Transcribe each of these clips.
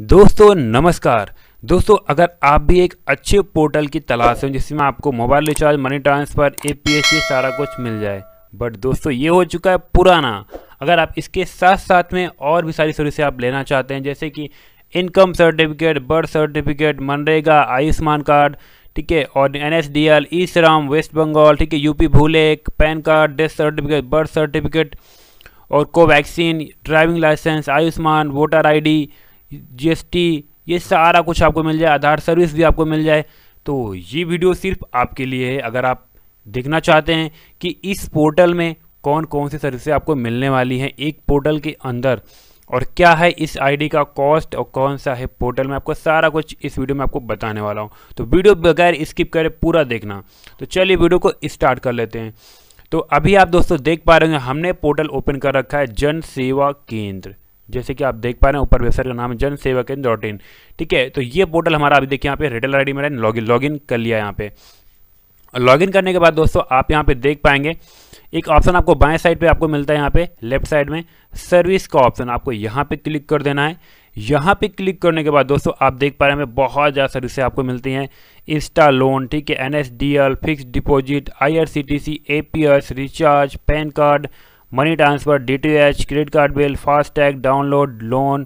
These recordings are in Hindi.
दोस्तों नमस्कार दोस्तों अगर आप भी एक अच्छे पोर्टल की तलाश हो जिसमें आपको mobile recharge money transfer A C सारा कुछ मिल जाए बट दोस्तों ये हो चुका है पुराना अगर आप इसके साथ साथ में और भी सारी सर्विसें आप लेना चाहते हैं जैसे कि income certificate birth certificate MNREGA Ayushman card ठीक है और N S D L E Shram West Bengal ठीक है UP Bhulekh PAN card death certificate birth certificate और Covaxin driving licence Ayushman voter ID GST ये सारा कुछ आपको मिल जाए आधार सर्विस भी आपको मिल जाए तो ये वीडियो सिर्फ आपके लिए है अगर आप देखना चाहते हैं कि इस पोर्टल में कौन कौन सी सर्विसें आपको मिलने वाली हैं एक पोर्टल के अंदर और क्या है इस आईडी का कॉस्ट और कौन सा है पोर्टल में आपको सारा कुछ इस वीडियो में आपको बताने वाला हूँ तो वीडियो बगैर स्किप करें पूरा देखना तो चलिए वीडियो को स्टार्ट कर लेते हैं तो अभी आप दोस्तों देख पा रहे हैं हमने पोर्टल ओपन कर रखा है जन सेवा केंद्र जैसे कि आप देख पा रहे हैं ऊपर वेबसाइट का नाम है जन सेवा केंद्र डॉट इन ठीक है तो ये पोर्टल हमारा अभी देखिए यहाँ पे रिटेल आई डी मेरा लॉगिन लॉगिन कर लिया यहाँ पे लॉगिन करने के बाद दोस्तों आप यहाँ पे देख पाएंगे एक ऑप्शन आपको बाएं साइड पे आपको मिलता है यहाँ पे लेफ्ट साइड में सर्विस का ऑप्शन आपको यहाँ पे क्लिक कर देना है यहाँ पे क्लिक करने के बाद दोस्तों आप देख पा रहे हैं बहुत ज़्यादा सर्विसें आपको मिलती हैं इंस्टा लोन ठीक है N S D L fix deposit I R C C T recharge PAN card money transfer D T H credit card bill FASTag download loan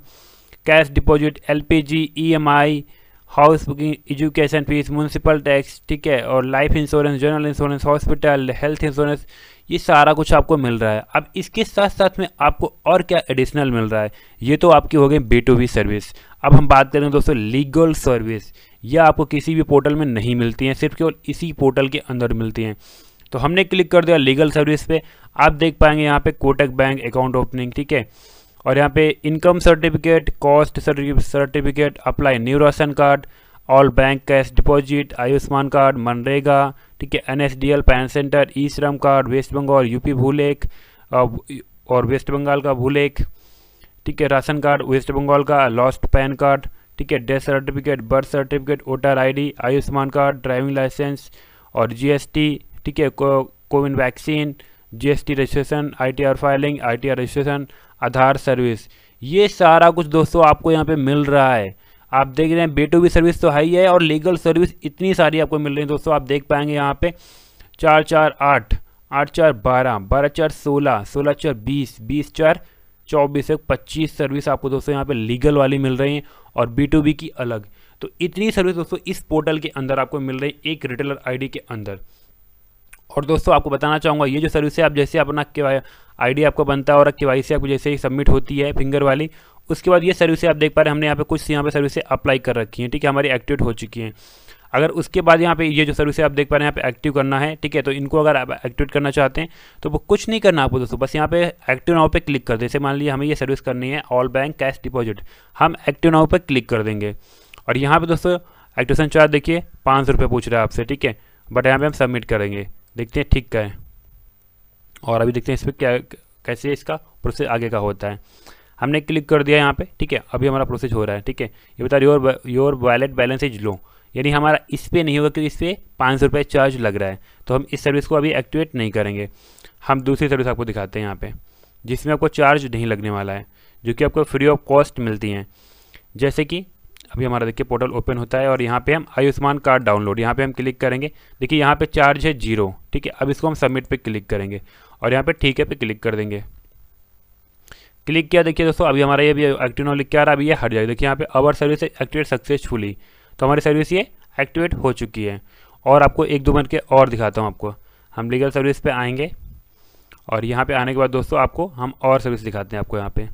cash deposit L P G E M I house booking education fees municipal tax ठीक है और life insurance general insurance hospital health insurance ये सारा कुछ आपको मिल रहा है अब इसके साथ साथ में आपको और क्या एडिशनल मिल रहा है ये तो आपकी हो गई बी टू बी सर्विस अब हम बात करें दोस्तों लीगल सर्विस यह आपको किसी भी पोर्टल में नहीं मिलती हैं सिर्फ केवल इसी पोर्टल के अंदर मिलती हैं तो हमने क्लिक कर दिया लीगल सर्विस पे आप देख पाएंगे यहाँ पे कोटक बैंक अकाउंट ओपनिंग ठीक है और यहाँ पे income certificate caste certificate apply new ration card all bank cash deposit Ayushman card MNREGA ठीक है N S D L PAN centre E Shram card West Bengal UP Bhulekh और वेस्ट बंगाल का भूलेख ठीक है राशन कार्ड वेस्ट बंगाल का लॉस्ट पैन कार्ड ठीक है death certificate birth certificate voter ID Ayushman card driving licence और जीएसटी ठीक है CoWIN vaccine GST registration ITR filing ITR registration Aadhaar service ये सारा कुछ दोस्तों आपको यहाँ पे मिल रहा है आप देख रहे हैं बी टू बी सर्विस तो हाई है और लीगल सर्विस इतनी सारी आपको मिल रही है दोस्तों आप देख पाएंगे यहाँ पे चार चार आठ आठ चार बारह बारह चार सोलह सोलह चार बीस बीस चार चौबीस एक पच्चीस सर्विस आपको दोस्तों यहाँ पे लीगल वाली मिल रही हैं और बी टू बी की अलग तो इतनी सर्विस दोस्तों इस पोर्टल के अंदर आपको मिल रही है एक रिटेलर आईडी के अंदर और दोस्तों आपको बताना चाहूँगा ये जो सर्विस है आप जैसे अपना के आईडी आपको बनता है और के वाई आपको जैसे ही सबमिट होती है फिंगर वाली उसके बाद ये सर्विसें आप देख पा रहे हैं हमने यहाँ पे कुछ यहाँ पे सर्विसें अप्लाई कर रखी हैं ठीक है हमारी एक्टिवेट हो चुकी हैं अगर उसके बाद यहाँ पे ये जो सर्विस आप देख पा रहे हैं यहाँ पे एक्टिव करना है ठीक है तो इनको अगर आप एक्टिवेट करना चाहते हैं तो वो कुछ नहीं करना आपको दोस्तों बस यहाँ पे एक्टिव नाव पे क्लिक कर दें जैसे मान लीजिए हमें ये सर्विस करनी है ऑल बैंक कैश डिपॉजिट हम एक्टिव नाव पर क्लिक कर देंगे और यहाँ पर दोस्तों एक्टिवेशन चार्ज देखिए पाँच पूछ रहा है आपसे ठीक है बट यहाँ पर हम सबमिट करेंगे देखते हैं ठीक का है और अभी देखते हैं इस पर क्या कैसे इसका प्रोसेस आगे का होता है हमने क्लिक कर दिया यहाँ पे ठीक है अभी हमारा प्रोसेस हो रहा है ठीक है ये बता your your wallet balance is low यानी हमारा इस पर नहीं होगा क्योंकि इस पर पाँच सौ रुपये चार्ज लग रहा है तो हम इस सर्विस को अभी एक्टिवेट नहीं करेंगे हम दूसरी सर्विस आपको दिखाते हैं यहाँ पर जिसमें आपको चार्ज नहीं लगने वाला है जो कि आपको फ्री ऑफ कॉस्ट मिलती हैं जैसे कि अभी हमारा देखिए पोर्टल ओपन होता है और यहाँ पे हम आयुष्मान कार्ड डाउनलोड यहाँ पे हम क्लिक करेंगे देखिए यहाँ पे चार्ज है जीरो ठीक है अब इसको हम सबमिट पे क्लिक करेंगे और यहाँ पे ठीक है पे क्लिक कर देंगे क्लिक किया देखिए दोस्तों अभी हमारा ये भी एक्टिव नाउ लिख के आ रहा है अभी ये हट जाएगा देखिए यहाँ पे अवर सर्विस एक्टिवेट सक्सेसफुली तो हमारी सर्विस ये एक्टिवेट हो चुकी है और आपको एक दो मिनट के और दिखाता हूँ आपको हम लीगल सर्विस पर आएंगे और यहाँ पर आने के बाद दोस्तों आपको हम और सर्विस दिखाते हैं आपको यहाँ पर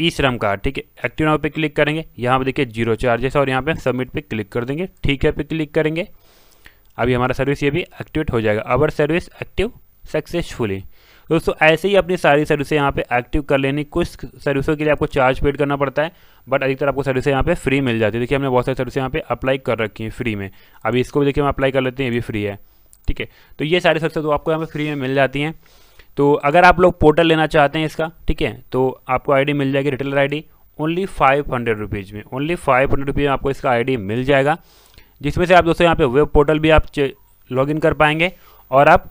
ई श्रम कार्ड ठीक है एक्टिव नाउ पे क्लिक करेंगे यहाँ पे देखिए जीरो चार्जेस और यहाँ पे सबमिट पे क्लिक कर देंगे ठीक है पे क्लिक करेंगे अभी हमारा सर्विस ये भी एक्टिवेट हो जाएगा अवर सर्विस एक्टिव सक्सेसफुली दोस्तों ऐसे ही अपनी सारी सर्विसें यहाँ पे एक्टिव कर लेनी कुछ सर्विसों के लिए आपको चार्ज पेड करना पड़ता है बट अधिकतर आपको सर्विसें यहाँ पे फ्री मिल जाती है देखिए हमने बहुत सारी सर्विसें यहाँ पे अप्लाई कर रखी हैं फ्री में अभी इसको भी देखिए हम अप्लाई कर लेते हैं ये भी फ्री है ठीक है तो ये सारी सर्विसें तो आपको यहाँ पे फ्री में मिल जाती हैं तो अगर आप लोग पोर्टल लेना चाहते हैं इसका ठीक है तो आपको आईडी मिल जाएगी retailer ID only five hundred rupees में ओनली फाइव हंड्रेड रुपीज़ में आपको इसका आईडी मिल जाएगा जिसमें से आप दोस्तों यहाँ पे वेब पोर्टल भी आप लॉगिन कर पाएंगे और आप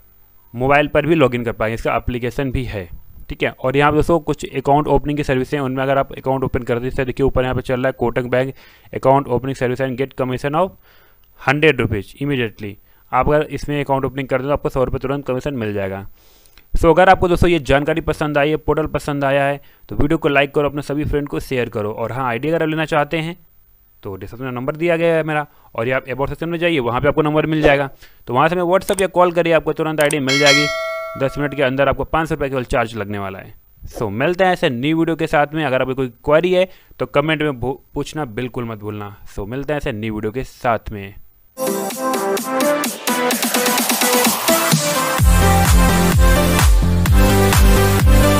मोबाइल पर भी लॉगिन कर पाएंगे इसका अप्लीकेशन भी है ठीक है और यहाँ दोस्तों कुछ अकाउंट ओपनिंग की सर्विस हैं उनमें अगर आप अकाउंट ओपन करते हैं देखिए ऊपर यहाँ पर चल रहा है Kotak bank account opening service and get commission of hundred rupees immediately आप अगर इसमें अकाउंट ओपनिंग कर दें तो आपको सौ रुपये तुरंत कमीशन मिल जाएगा सो अगर आपको दोस्तों ये जानकारी पसंद आई है पोर्टल पसंद आया है तो वीडियो को लाइक करो अपने सभी फ्रेंड को शेयर करो और हाँ आइडिया अगर लेना चाहते हैं तो डिस्क्रिप्शन में नंबर दिया गया है मेरा और ये आप एबाउट सेक्शन में जाइए वहाँ पे आपको नंबर मिल जाएगा तो वहाँ से मैं व्हाट्सअप या कॉल करिए आपको तुरंत आईडी मिल जाएगी दस मिनट के अंदर आपको पाँच सौ रुपये केवल चार्ज लगने वाला है सो so, मिलते हैं ऐसे न्यू वीडियो के साथ में अगर आपकी कोई क्वारी है तो कमेंट में पूछना बिल्कुल मत भूलना सो so, मिलते हैं ऐसे न्यू वीडियो के साथ में Thank